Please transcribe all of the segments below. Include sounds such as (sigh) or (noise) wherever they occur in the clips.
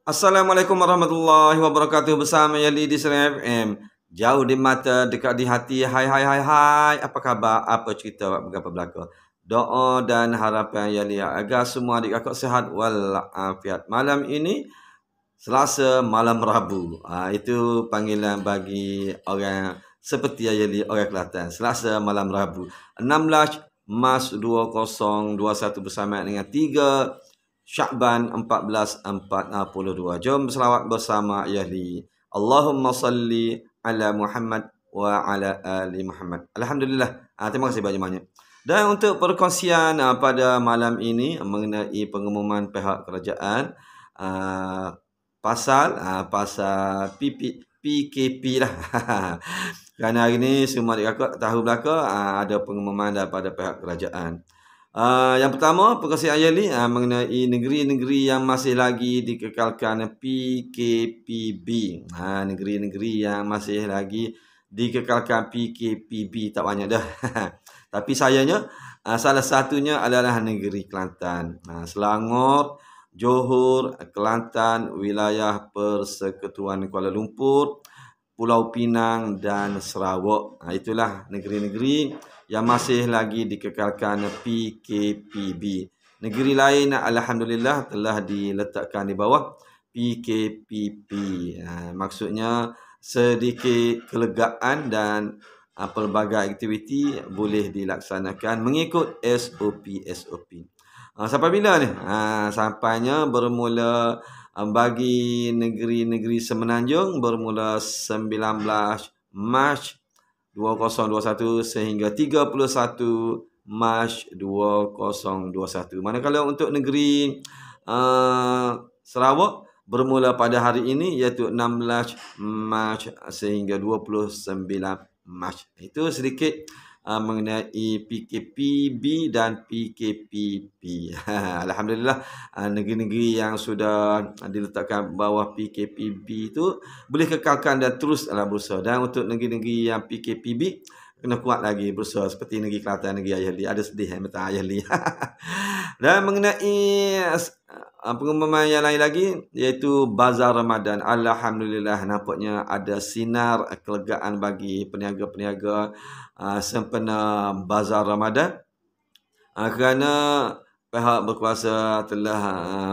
Assalamualaikum warahmatullahi wabarakatuh bersama Yali di Seren FM. Jauh di mata, dekat di hati. Hai, hai, hai, hai. Apa khabar? Apa cerita? Apa berlaku? Doa dan harapan Yali agar semua adik kakak sehat walafiat. Malam ini, selasa malam Rabu. Ha, itu panggilan bagi orang seperti Yali, orang Kelantan. Selasa malam Rabu. 16 Mas 2021 bersama dengan 3 Syakban 1442. Jom selawat bersama Yahli. Allahumma salli ala Muhammad wa ala ali Muhammad. Alhamdulillah. Ah, terima kasih banyak-banyak. Dan untuk perkongsian ah, pada malam ini ah, mengenai pengumuman pihak kerajaan pasal pasal PP, PKP lah. (laughs) Karena hari ini semua dikakak tahu belaka ada pengumuman daripada pihak kerajaan. Ah, yang pertama perkongsian Ayali uh, ah, mengenai negeri-negeri yang masih lagi dikekalkan eh, PKPB. Ah, negeri-negeri yang masih lagi dikekalkan PKPB tak banyak dah. (laughs) Tapi sayangnya uh, salah satunya adalah negeri Kelantan. Uh, Selangor, Johor, Kelantan, wilayah Persekutuan Kuala Lumpur, Pulau Pinang dan Sarawak. itulah negeri-negeri yang masih lagi dikekalkan PKPB. Negeri lain alhamdulillah telah diletakkan di bawah PKPP. Ha, maksudnya sedikit kelegaan dan ah, pelbagai aktiviti boleh dilaksanakan mengikut SOP SOP. Ah, sampai bila ni? Ha, sampainya bermula bagi negeri-negeri semenanjung bermula 19 Mac 2021 sehingga 31 Mac 2021. Manakala untuk negeri uh, Sarawak bermula pada hari ini iaitu 16 Mac sehingga 29 Mac. Itu sedikit uh, uh, mengenai PKPB dan PKPP. (laughs) Alhamdulillah ah, negeri-negeri uh, yang sudah diletakkan bawah PKPB itu boleh kekalkan dan terus dalam berusaha. Dan untuk negeri-negeri yang PKPB, kena kuat lagi berusaha seperti negeri Kelantan, negeri Ayah Li. Ada sedih yang minta Ayah Li. (laughs) dan mengenai Ah, pengumuman yang lain lagi iaitu bazar Ramadan. Alhamdulillah nampaknya ada sinar kelegaan bagi peniaga-peniaga ah, sempena bazar Ramadan. Ah, kerana pihak berkuasa telah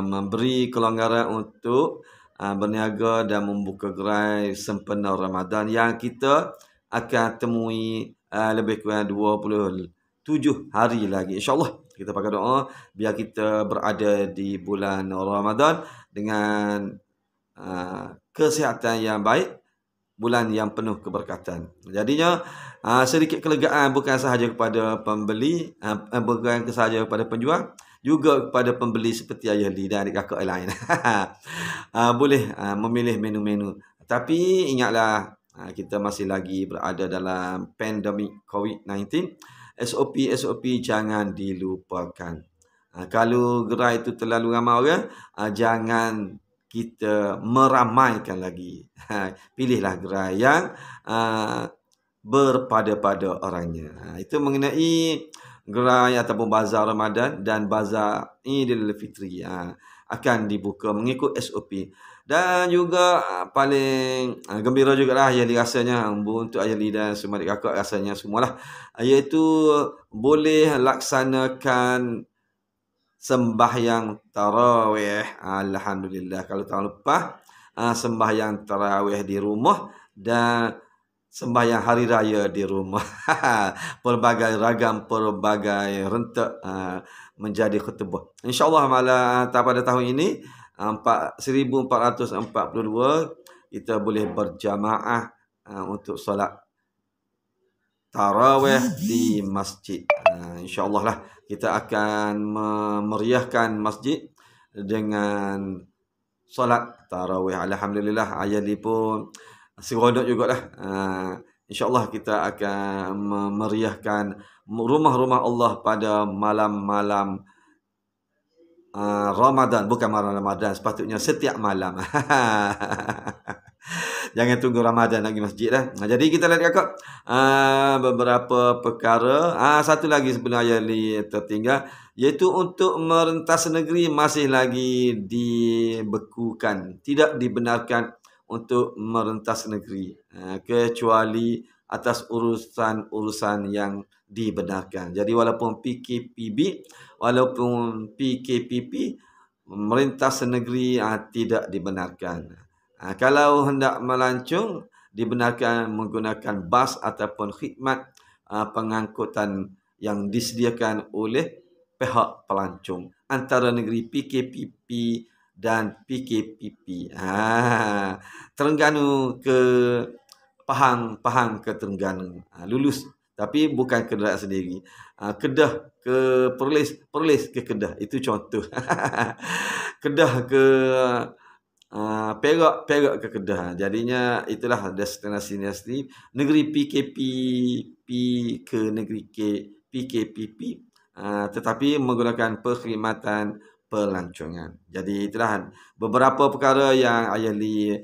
memberi kelonggaran untuk berniaga dan membuka gerai sempena Ramadan yang kita akan temui lebih kurang tujuh hari lagi. InsyaAllah kita pakai doa biar kita berada di bulan Ramadan dengan uh, kesihatan yang baik. Bulan yang penuh keberkatan. Jadinya uh, sedikit kelegaan bukan sahaja kepada pembeli, uh, uh bukan sahaja kepada penjual. Juga kepada pembeli seperti Ayah Li dan adik-kakak lain. (laughs) uh, boleh uh, memilih menu-menu. Tapi ingatlah uh, kita masih lagi berada dalam pandemik COVID-19. SOP-SOP jangan dilupakan. Ha, kalau gerai itu terlalu ramai orang, ha, jangan kita meramaikan lagi. Ha, pilihlah gerai yang ha, berpada-pada orangnya. Ha, itu mengenai gerai ataupun bazar Ramadan dan bazar Idul Fitri ha, akan dibuka mengikut SOP. SOP. Dan juga ah, paling ah, gembira juga lah yang dirasanya untuk ayah dan semua adik kakak rasanya semualah. Ah, iaitu boleh laksanakan sembahyang tarawih. Alhamdulillah. Kalau tahun lepas sembahyang tarawih di rumah dan sembahyang hari raya di rumah. (laughs) pelbagai ragam, pelbagai rentak menjadi khutbah. InsyaAllah malah pada tahun ini. 1442 kita boleh berjamaah eh, untuk solat tarawih di masjid. Eh, Insya-Allah lah kita akan memeriahkan masjid dengan solat tarawih. Alhamdulillah ayah pun seronok jugalah. Eh, InsyaAllah kita akan memeriahkan rumah-rumah Allah pada malam -malam Ah, Ramadan bukan malam Ramadan sepatutnya setiap malam. (laughs) Jangan tunggu Ramadan lagi masjid lah. Ah, jadi kita lihat kakak ah, beberapa perkara. Ah satu lagi sebenarnya ni tertinggal iaitu untuk merentas negeri masih lagi dibekukan. Tidak dibenarkan untuk merentas negeri. Kecuali atas urusan-urusan yang dibenarkan. Jadi walaupun PKPB, walaupun PKPP, merintah senegeri ha, tidak dibenarkan. Ha, kalau hendak melancung, dibenarkan menggunakan bas ataupun khidmat ha, pengangkutan yang disediakan oleh pihak pelancong antara negeri PKPP dan PKPP. Ha, Terengganu ke Pahang Pahang ke Terengganu ha, ah, lulus tapi bukan kedah sendiri ha, Kedah ke Perlis Perlis ke Kedah itu contoh (laughs) Kedah ke Uh, perak Perak ke Kedah Jadinya itulah destinasi ni Negeri PKP P ke negeri K PKPP uh, Tetapi menggunakan perkhidmatan Pelancongan Jadi itulah beberapa perkara yang Ayah Lee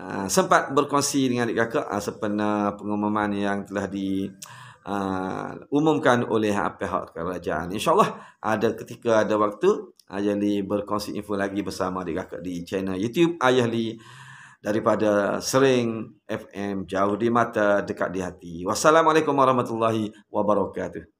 Ah, sempat berkongsi dengan adik kakak uh, ah, sepenuh pengumuman yang telah diumumkan ah, uh, oleh pihak kerajaan. InsyaAllah ada ketika ada waktu Ayah Li berkongsi info lagi bersama adik kakak di channel YouTube Ayah Li daripada sering FM jauh di mata dekat di hati. Wassalamualaikum warahmatullahi wabarakatuh.